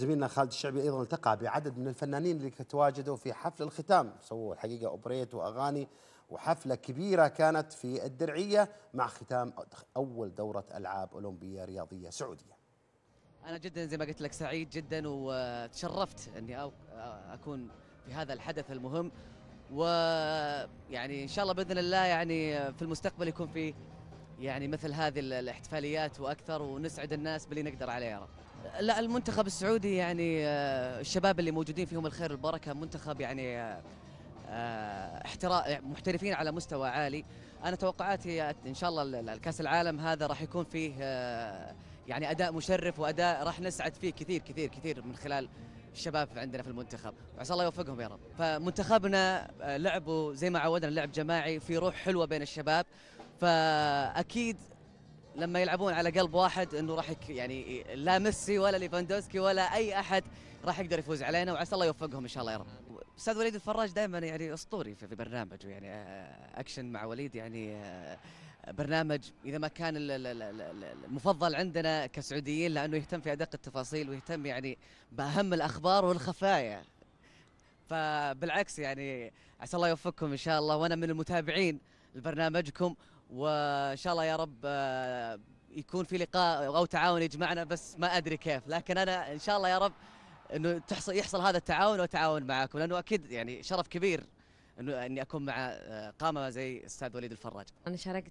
زميلنا خالد الشعبي ايضا التقى بعدد من الفنانين اللي تواجدوا في حفل الختام سووا حقيقه اوبريت واغاني وحفله كبيره كانت في الدرعيه مع ختام اول دوره العاب اولمبيه رياضيه سعوديه انا جدا زي ما قلت لك سعيد جدا وتشرفت اني اكون في هذا الحدث المهم ويعني ان شاء الله باذن الله يعني في المستقبل يكون في يعني مثل هذه الاحتفاليات واكثر ونسعد الناس باللي نقدر عليه يا رب لا المنتخب السعودي يعني آه، الشباب اللي موجودين فيهم الخير والبركه منتخب يعني آه، آه، احتراء محترفين على مستوى عالي انا توقعاتي ان شاء الله الكاس العالم هذا راح يكون فيه يعني اداء مشرف واداء راح نسعد فيه كثير كثير كثير من خلال الشباب عندنا في المنتخب وعسى الله يوفقهم يا رب فمنتخبنا لعبوا زي ما عودنا لعب جماعي في روح حلوه بين الشباب فاكيد لما يلعبون على قلب واحد انه راح يعني لا ميسي ولا ليفاندوسكي ولا اي احد راح يقدر يفوز علينا وعسى الله يوفقهم ان شاء الله يا رب. استاذ وليد الفراج دائما يعني اسطوري في برنامجه يعني آه، اكشن مع وليد يعني آه، برنامج اذا ما كان المفضل عندنا كسعوديين لانه يهتم في ادق التفاصيل ويهتم يعني باهم الاخبار والخفايا. فبالعكس يعني عسى الله يوفقكم ان شاء الله وانا من المتابعين لبرنامجكم وان شاء الله يا رب آه، يكون في لقاء او تعاون يجمعنا بس ما ادري كيف لكن انا ان شاء الله يا رب انه تحصل يحصل هذا التعاون واتعاون معاكم لانه اكيد يعني شرف كبير انه اني اكون مع آه، قامه زي الاستاذ وليد الفراج انا شاركت